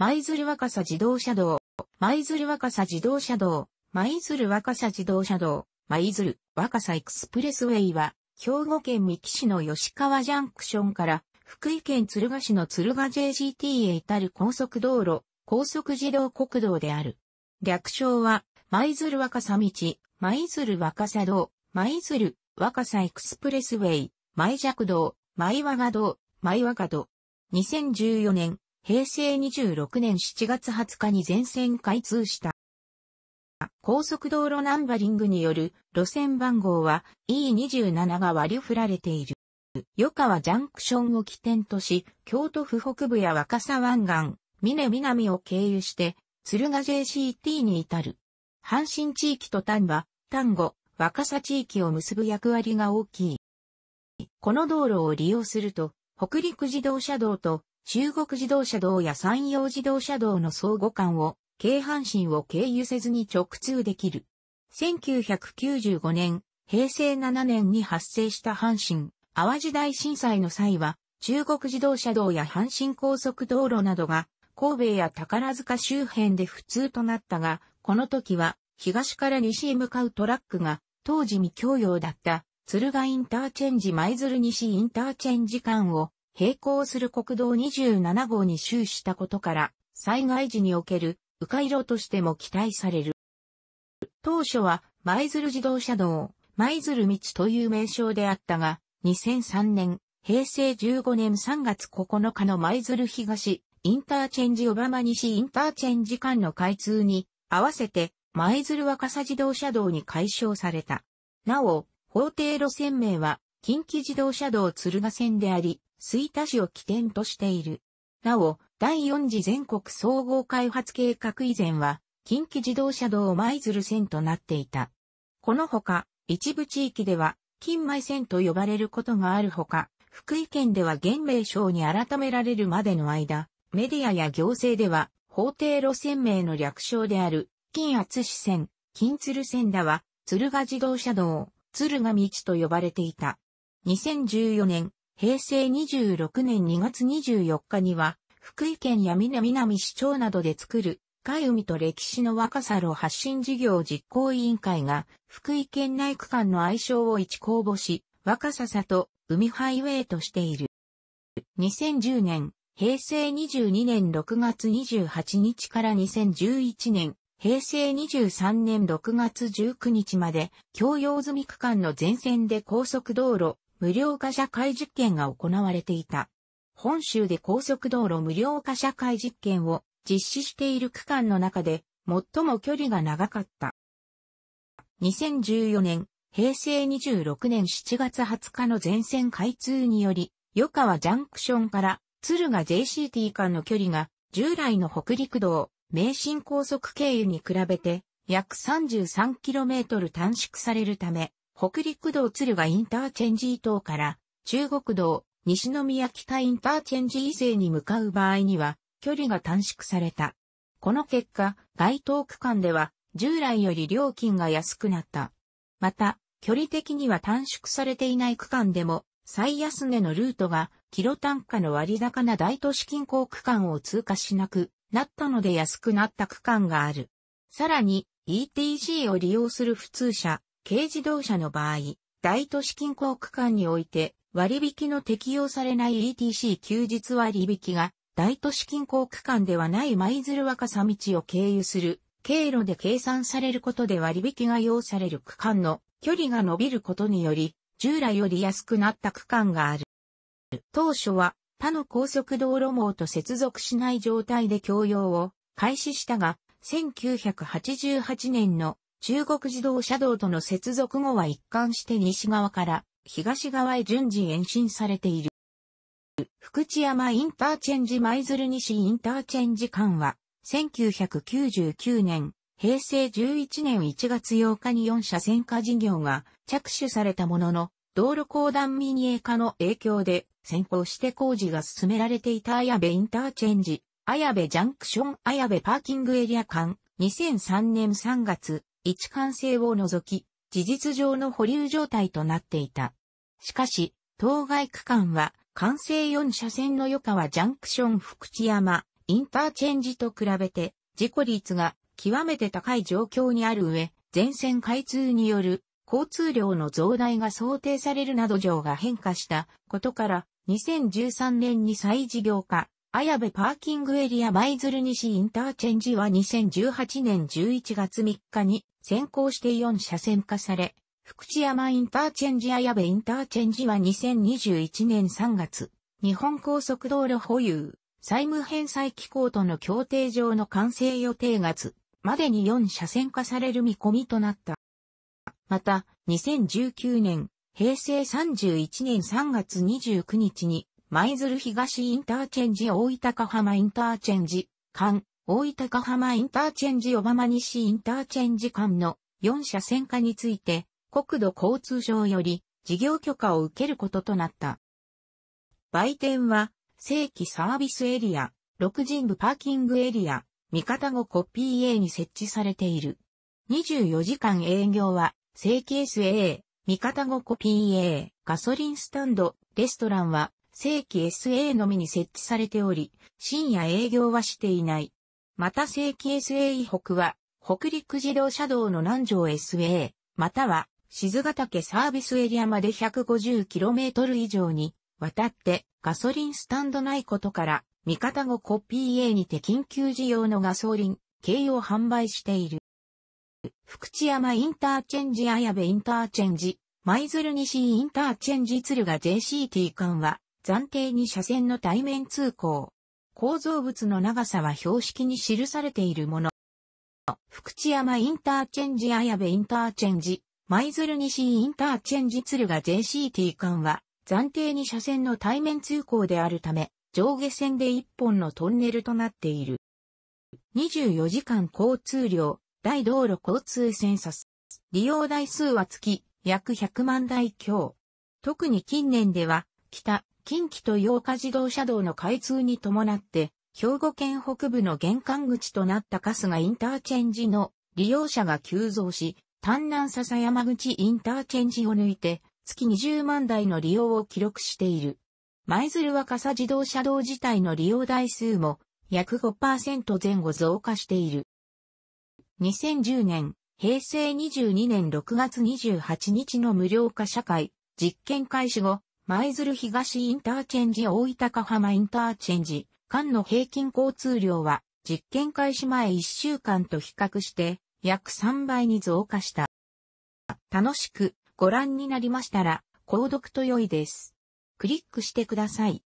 舞鶴若狭自動車道、舞鶴若狭自動車道、舞鶴若狭自動車道、舞鶴若狭エクスプレスウェイは、兵庫県三木市の吉川ジャンクションから、福井県敦賀市の敦賀 JGT へ至る高速道路、高速自動国道である。略称は、舞鶴若狭道、舞鶴若狭道、舞鶴若狭エクスプレスウェイ、舞弱道、舞和賀道、舞和賀道。2014年、平成26年7月20日に全線開通した。高速道路ナンバリングによる路線番号は E27 が割り振られている。与川ジャンクションを起点とし、京都府北部や若狭湾岸、峰南を経由して、鶴ヶ JCT に至る。阪神地域と丹波、丹後、若狭地域を結ぶ役割が大きい。この道路を利用すると、北陸自動車道と中国自動車道や山陽自動車道の相互間を、京阪神を経由せずに直通できる。1995年、平成7年に発生した阪神、淡路大震災の際は、中国自動車道や阪神高速道路などが、神戸や宝塚周辺で普通となったが、この時は、東から西へ向かうトラックが、当時未供用だった、鶴ヶインターチェンジ舞鶴西インターチェンジ間を並行する国道27号に終始したことから、災害時における迂回路としても期待される。当初は、舞鶴自動車道、舞鶴道という名称であったが、2003年、平成15年3月9日の舞鶴東、インターチェンジ小浜西インターチェンジ間の開通に、合わせて、舞鶴若狭自動車道に解消された。なお、法定路線名は、近畿自動車道敦賀線であり、水田市を起点としている。なお、第四次全国総合開発計画以前は、近畿自動車道舞鶴線となっていた。このほか、一部地域では、金米線と呼ばれることがあるほか、福井県では現名称に改められるまでの間、メディアや行政では、法定路線名の略称である、金厚支線、金鶴線だは、鶴ヶ自動車道、鶴ヶ道と呼ばれていた。2014年、平成26年2月24日には、福井県や南南市長などで作る、海海と歴史の若さ路発信事業実行委員会が、福井県内区間の愛称を一公募し、若さ里、海ハイウェイとしている。2010年、平成22年6月28日から2011年、平成23年6月19日まで、共用済み区間の全線で高速道路、無料化社会実験が行われていた。本州で高速道路無料化社会実験を実施している区間の中で最も距離が長かった。2014年、平成26年7月20日の全線開通により、与川ジャンクションから敦賀 JCT 間の距離が従来の北陸道、名神高速経由に比べて約 33km 短縮されるため、北陸道鶴ヶインターチェンジ伊東から中国道西宮北インターチェンジ伊勢に向かう場合には距離が短縮された。この結果、該当区間では従来より料金が安くなった。また、距離的には短縮されていない区間でも最安値のルートがキロ単価の割高な大都市近郊区間を通過しなくなったので安くなった区間がある。さらに ETG を利用する普通車、軽自動車の場合、大都市近郊区間において割引の適用されない ETC 休日割引が大都市近郊区間ではない舞鶴若狭道を経由する経路で計算されることで割引が要される区間の距離が伸びることにより従来より安くなった区間がある。当初は他の高速道路網と接続しない状態で供用を開始したが1988年の中国自動車道との接続後は一貫して西側から東側へ順次延伸されている。福知山インターチェンジ舞鶴西インターチェンジ間は、1999年、平成11年1月8日に4車線化事業が着手されたものの、道路公団民営化の影響で先行して工事が進められていた綾部インターチェンジ、綾部ジャンクション綾部パーキングエリア間、2003年3月、一貫性を除き、事実上の保留状態となっていた。しかし、当該区間は、完成4車線の余川ジャンクション福知山、インターチェンジと比べて、事故率が極めて高い状況にある上、全線開通による交通量の増大が想定されるなど情が変化したことから、2013年に再事業化、綾部パーキングエリア舞鶴西インターチェンジは2018年11月3日に先行して4車線化され、福知山インターチェンジ綾部インターチェンジは2021年3月、日本高速道路保有、債務返済機構との協定上の完成予定月までに4車線化される見込みとなった。また、2019年、平成31年3月29日に、舞鶴東インターチェンジ大分ヶ浜インターチェンジ、間、大分ヶ浜インターチェンジ小浜西インターチェンジ間の4車線化について、国土交通省より事業許可を受けることとなった。売店は、正規サービスエリア、6人部パーキングエリア、三方後コピー A に設置されている。24時間営業は、正規 SA、三方後コピー A、ガソリンスタンド、レストランは、正規 SA のみに設置されており、深夜営業はしていない。また正規 SA 北は、北陸自動車道の南城 SA、または、静ヶ岳サービスエリアまで 150km 以上に、渡って、ガソリンスタンドないことから、味方五コピー a にて緊急事用のガソリン、軽を販売している。福知山インターチェンジ綾部インターチェンジ、舞鶴西インターチェンジ鶴ヶ JCT 間は、暫定に車線の対面通行。構造物の長さは標識に記されているもの。福知山インターチェンジ綾部インターチェンジ、舞鶴西インターチェンジ鶴ヶ JCT 間は、暫定に車線の対面通行であるため、上下線で一本のトンネルとなっている。24時間交通量、大道路交通センサス。利用台数は月、約100万台強。特に近年では、北、近畿と8日自動車道の開通に伴って、兵庫県北部の玄関口となった春日インターチェンジの利用者が急増し、丹南笹山口インターチェンジを抜いて、月20万台の利用を記録している。舞鶴若狭自動車道自体の利用台数も約5%前後増加している。2010年、平成22年6月28日の無料化社会、実験開始後、舞鶴東インターチェンジ大分高浜インターチェンジ、間の平均交通量は、実験開始前1週間と比較して、約3倍に増加した。楽しくご覧になりましたら、購読と良いです。クリックしてください。